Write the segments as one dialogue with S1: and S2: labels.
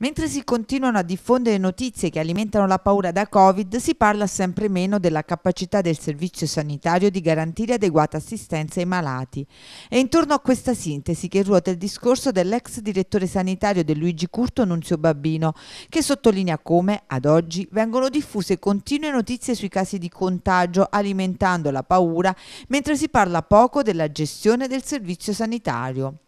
S1: Mentre si continuano a diffondere notizie che alimentano la paura da Covid, si parla sempre meno della capacità del servizio sanitario di garantire adeguata assistenza ai malati. È intorno a questa sintesi che ruota il discorso dell'ex direttore sanitario del Luigi Curto Nunzio Babbino, che sottolinea come, ad oggi, vengono diffuse continue notizie sui casi di contagio alimentando la paura, mentre si parla poco della gestione del servizio sanitario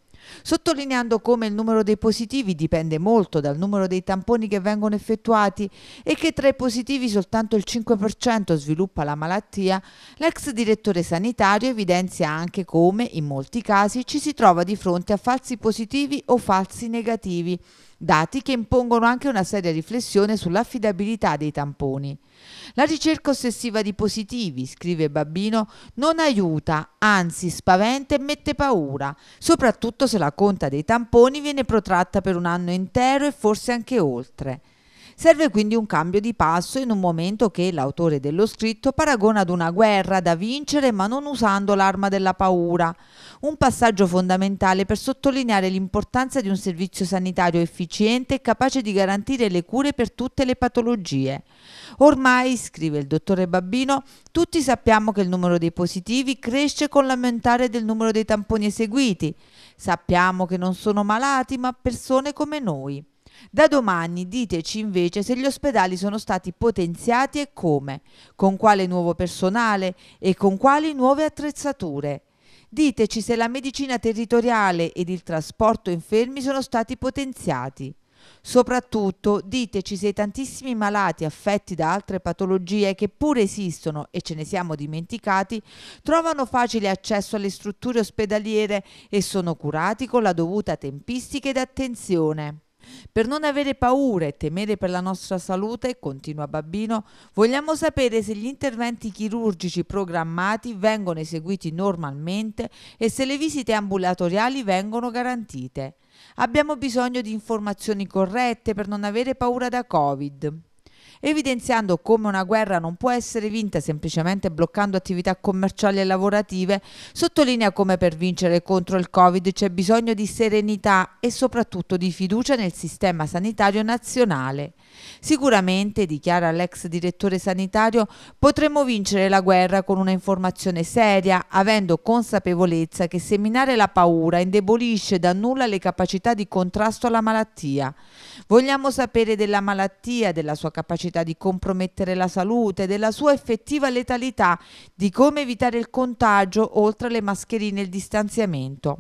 S1: sottolineando come il numero dei positivi dipende molto dal numero dei tamponi che vengono effettuati e che tra i positivi soltanto il 5% sviluppa la malattia, l'ex direttore sanitario evidenzia anche come in molti casi ci si trova di fronte a falsi positivi o falsi negativi dati che impongono anche una seria riflessione sull'affidabilità dei tamponi. La ricerca ossessiva di positivi, scrive Babbino, non aiuta, anzi spaventa e mette paura, soprattutto se la conta dei tamponi viene protratta per un anno intero e forse anche oltre. Serve quindi un cambio di passo in un momento che l'autore dello scritto paragona ad una guerra da vincere ma non usando l'arma della paura. Un passaggio fondamentale per sottolineare l'importanza di un servizio sanitario efficiente e capace di garantire le cure per tutte le patologie. Ormai, scrive il dottore Babbino, tutti sappiamo che il numero dei positivi cresce con l'aumentare del numero dei tamponi eseguiti. Sappiamo che non sono malati ma persone come noi. Da domani diteci invece se gli ospedali sono stati potenziati e come, con quale nuovo personale e con quali nuove attrezzature. Diteci se la medicina territoriale ed il trasporto infermi sono stati potenziati. Soprattutto diteci se i tantissimi malati affetti da altre patologie che pure esistono e ce ne siamo dimenticati trovano facile accesso alle strutture ospedaliere e sono curati con la dovuta tempistica ed attenzione. Per non avere paura e temere per la nostra salute, continua Babbino, vogliamo sapere se gli interventi chirurgici programmati vengono eseguiti normalmente e se le visite ambulatoriali vengono garantite. Abbiamo bisogno di informazioni corrette per non avere paura da Covid evidenziando come una guerra non può essere vinta semplicemente bloccando attività commerciali e lavorative, sottolinea come per vincere contro il Covid c'è bisogno di serenità e soprattutto di fiducia nel sistema sanitario nazionale. Sicuramente, dichiara l'ex direttore sanitario, potremmo vincere la guerra con una informazione seria, avendo consapevolezza che seminare la paura indebolisce da nulla le capacità di contrasto alla malattia. Vogliamo sapere della malattia, della sua capacità di compromettere la salute, della sua effettiva letalità, di come evitare il contagio oltre alle mascherine e il distanziamento.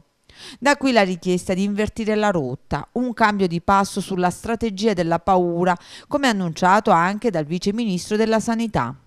S1: Da qui la richiesta di invertire la rotta, un cambio di passo sulla strategia della paura, come annunciato anche dal vice ministro della Sanità.